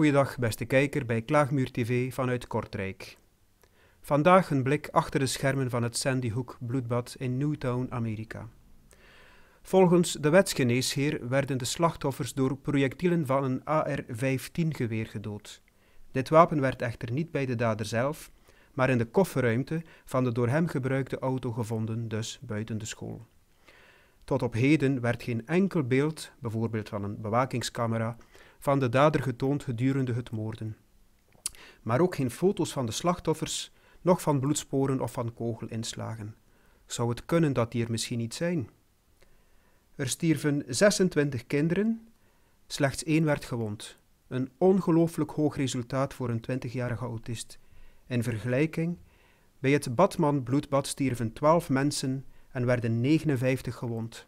Goeiedag beste kijker bij Klaagmuur TV vanuit Kortrijk. Vandaag een blik achter de schermen van het Sandy Hook bloedbad in Newtown, Amerika. Volgens de wetsgeneesheer werden de slachtoffers door projectielen van een AR-15-geweer gedood. Dit wapen werd echter niet bij de dader zelf, maar in de kofferruimte van de door hem gebruikte auto gevonden, dus buiten de school. Tot op heden werd geen enkel beeld, bijvoorbeeld van een bewakingscamera, van de dader getoond gedurende het moorden. Maar ook geen foto's van de slachtoffers, noch van bloedsporen of van kogelinslagen. Zou het kunnen dat die er misschien niet zijn? Er stierven 26 kinderen, slechts één werd gewond. Een ongelooflijk hoog resultaat voor een 20-jarige autist. In vergelijking, bij het Batman-bloedbad stierven 12 mensen en werden 59 gewond.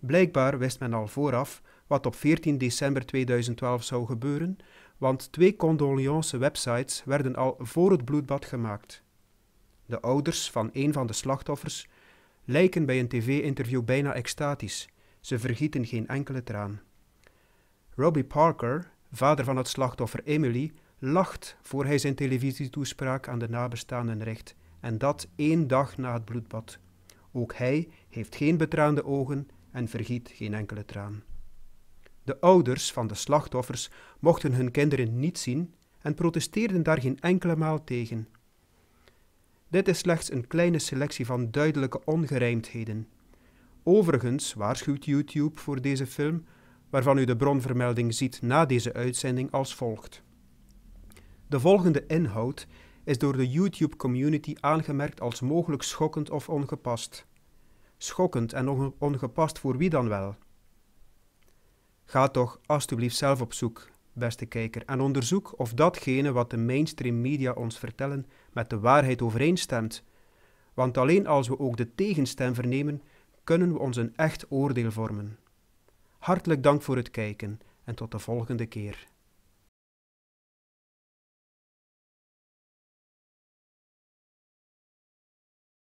Blijkbaar wist men al vooraf wat op 14 december 2012 zou gebeuren, want twee condolence websites werden al voor het bloedbad gemaakt. De ouders van een van de slachtoffers lijken bij een tv-interview bijna extatisch. Ze vergieten geen enkele traan. Robbie Parker, vader van het slachtoffer Emily, lacht voor hij zijn televisietoespraak aan de nabestaanden richt, en dat één dag na het bloedbad. Ook hij heeft geen betraande ogen en vergiet geen enkele traan. De ouders van de slachtoffers mochten hun kinderen niet zien en protesteerden daar geen enkele maal tegen. Dit is slechts een kleine selectie van duidelijke ongerijmdheden. Overigens waarschuwt YouTube voor deze film, waarvan u de bronvermelding ziet na deze uitzending als volgt. De volgende inhoud is door de YouTube community aangemerkt als mogelijk schokkend of ongepast. Schokkend en ongepast voor wie dan wel? Ga toch alstublieft zelf op zoek, beste kijker, en onderzoek of datgene wat de mainstream media ons vertellen met de waarheid overeenstemt. Want alleen als we ook de tegenstem vernemen, kunnen we ons een echt oordeel vormen. Hartelijk dank voor het kijken en tot de volgende keer.